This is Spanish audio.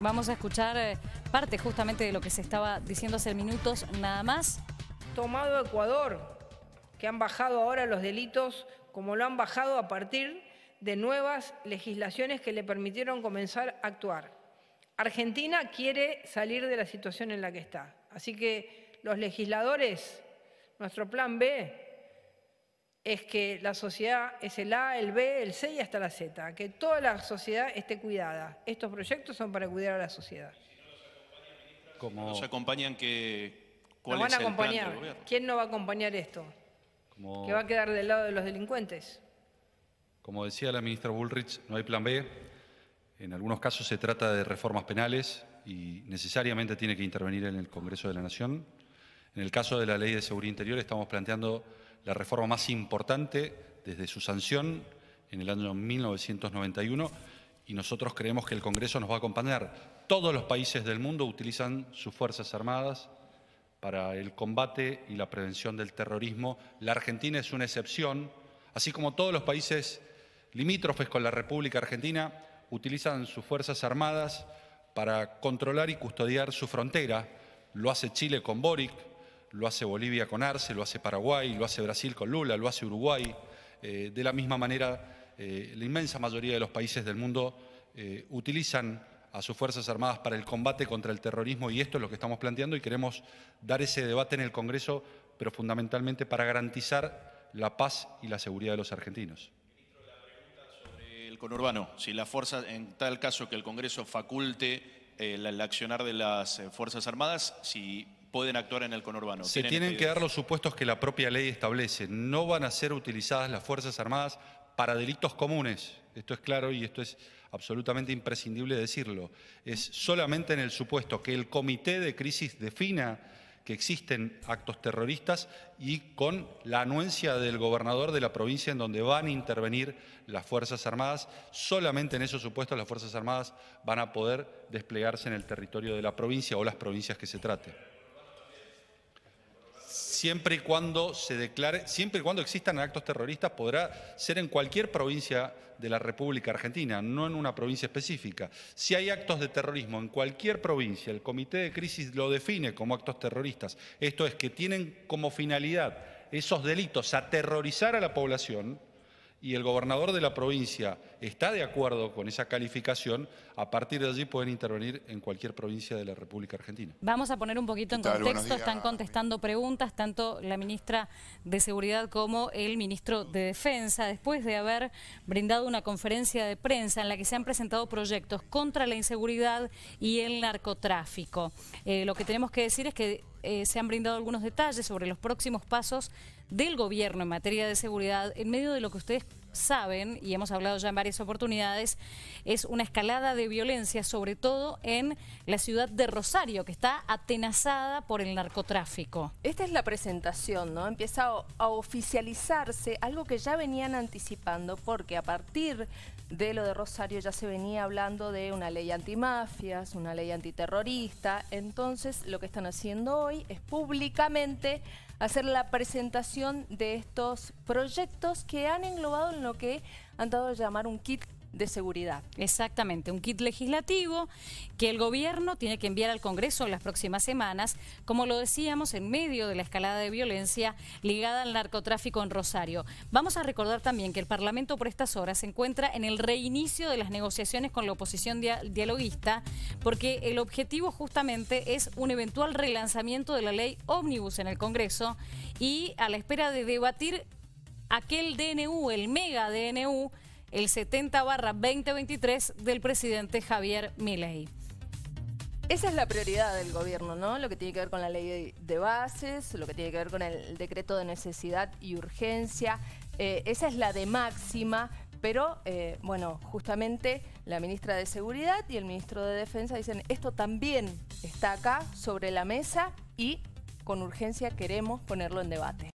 Vamos a escuchar eh, parte justamente de lo que se estaba diciendo hace minutos nada más. Tomado Ecuador, que han bajado ahora los delitos como lo han bajado a partir de nuevas legislaciones que le permitieron comenzar a actuar. Argentina quiere salir de la situación en la que está. Así que los legisladores, nuestro plan B es que la sociedad es el A, el B, el C y hasta la Z, que toda la sociedad esté cuidada. Estos proyectos son para cuidar a la sociedad. Como... ¿Nos acompañan que cuál van es a acompañar? ¿Quién no va a acompañar esto? Que va a quedar del lado de los delincuentes. Como decía la ministra Bullrich, no hay plan B. En algunos casos se trata de reformas penales y necesariamente tiene que intervenir en el Congreso de la Nación. En el caso de la Ley de Seguridad Interior estamos planteando la reforma más importante desde su sanción en el año 1991 y nosotros creemos que el Congreso nos va a acompañar. Todos los países del mundo utilizan sus Fuerzas Armadas para el combate y la prevención del terrorismo. La Argentina es una excepción, así como todos los países limítrofes con la República Argentina utilizan sus Fuerzas Armadas para controlar y custodiar su frontera. Lo hace Chile con Boric, lo hace Bolivia con Arce, lo hace Paraguay, lo hace Brasil con Lula, lo hace Uruguay. Eh, de la misma manera, eh, la inmensa mayoría de los países del mundo eh, utilizan a sus Fuerzas Armadas para el combate contra el terrorismo y esto es lo que estamos planteando y queremos dar ese debate en el Congreso, pero fundamentalmente para garantizar la paz y la seguridad de los argentinos el conurbano, si la fuerza, en tal caso que el Congreso faculte el accionar de las Fuerzas Armadas, si pueden actuar en el conurbano. Se tienen que dar los supuestos que la propia ley establece. No van a ser utilizadas las Fuerzas Armadas para delitos comunes. Esto es claro y esto es absolutamente imprescindible decirlo. Es solamente en el supuesto que el comité de crisis defina que existen actos terroristas y con la anuencia del gobernador de la provincia en donde van a intervenir las Fuerzas Armadas. Solamente en esos supuestos las Fuerzas Armadas van a poder desplegarse en el territorio de la provincia o las provincias que se trate siempre y cuando se declare, siempre y cuando existan actos terroristas, podrá ser en cualquier provincia de la República Argentina, no en una provincia específica. Si hay actos de terrorismo en cualquier provincia, el Comité de Crisis lo define como actos terroristas. Esto es que tienen como finalidad esos delitos aterrorizar a la población, y el gobernador de la provincia está de acuerdo con esa calificación, a partir de allí pueden intervenir en cualquier provincia de la República Argentina. Vamos a poner un poquito en contexto, están contestando preguntas tanto la ministra de Seguridad como el ministro de Defensa, después de haber brindado una conferencia de prensa en la que se han presentado proyectos contra la inseguridad y el narcotráfico. Eh, lo que tenemos que decir es que eh, se han brindado algunos detalles sobre los próximos pasos del gobierno en materia de seguridad en medio de lo que ustedes saben, y hemos hablado ya en varias oportunidades, es una escalada de violencia, sobre todo en la ciudad de Rosario, que está atenazada por el narcotráfico. Esta es la presentación, ¿no? Empieza a, a oficializarse algo que ya venían anticipando, porque a partir de lo de Rosario ya se venía hablando de una ley antimafias, una ley antiterrorista, entonces lo que están haciendo hoy es públicamente hacer la presentación de estos proyectos que han englobado en lo que han dado a llamar un kit de seguridad. Exactamente, un kit legislativo que el gobierno tiene que enviar al Congreso en las próximas semanas, como lo decíamos, en medio de la escalada de violencia ligada al narcotráfico en Rosario. Vamos a recordar también que el Parlamento por estas horas se encuentra en el reinicio de las negociaciones con la oposición dialoguista, porque el objetivo justamente es un eventual relanzamiento de la ley ómnibus en el Congreso y a la espera de debatir aquel DNU, el mega DNU, el 70 2023 del presidente Javier Milei. Esa es la prioridad del gobierno, ¿no? Lo que tiene que ver con la ley de bases, lo que tiene que ver con el decreto de necesidad y urgencia. Eh, esa es la de máxima, pero eh, bueno, justamente la ministra de Seguridad y el ministro de Defensa dicen esto también está acá sobre la mesa y con urgencia queremos ponerlo en debate.